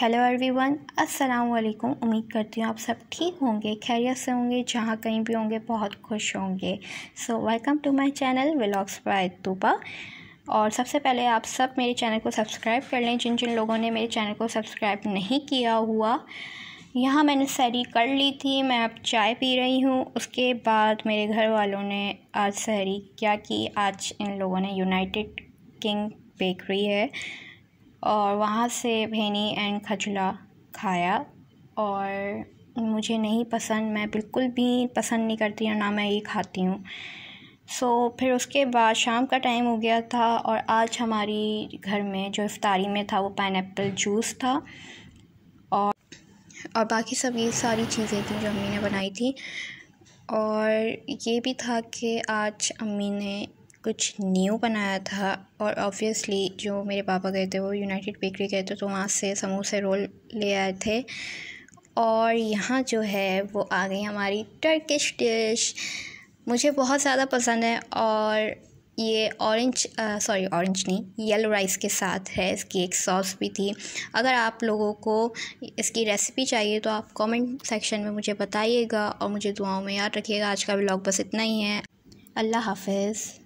hello everyone अस्सलाम वालेकुम उम्मीद करती हूँ आप सब ठीक होंगे खैरियत से होंगे जहाँ कहीं भी होंगे बहुत खुश होंगे so welcome to my channel vlogs by Tooba और सबसे पहले आप सब मेरे चैनल को सब्सक्राइब कर लें जिन जिन लोगों ने मेरे चैनल को सब्सक्राइब नहीं किया हुआ यहाँ मैंने सहरी कर ली थी मैं अब चाय पी रही हूँ उसके बाद मेरे घर वालों ने आज सहरी क्या की आज इन लोगों ने यूनाइटेड किंग बेकरी है और वहाँ से भेनी एंड खजला खाया और मुझे नहीं पसंद मैं बिल्कुल भी पसंद नहीं करती और ना मैं ये खाती हूँ सो so, फिर उसके बाद शाम का टाइम हो गया था और आज हमारी घर में जो इफ्तारी में था वो पाइन जूस था और और बाकी सब ये सारी चीज़ें थी जो अम्मी ने बनाई थी और ये भी था कि आज अम्मी ने कुछ न्यू बनाया था और ऑब्वियसली जो मेरे पापा गए थे वो यूनाइटेड बेकरी गए थे तो वहाँ से समोसे रोल ले आए थे और यहाँ जो है वो आ गई हमारी टर्किश डिश मुझे बहुत ज़्यादा पसंद है और ये ऑरेंज सॉरी ऑरेंज नहीं येलो राइस के साथ है इसकी एक सॉस भी थी अगर आप लोगों को इसकी रेसिपी चाहिए तो आप कमेंट सेक्शन में मुझे बताइएगा और मुझे दुआओं में याद रखिएगा आज का ब्लॉग बस इतना ही है अल्लाह हाफिज़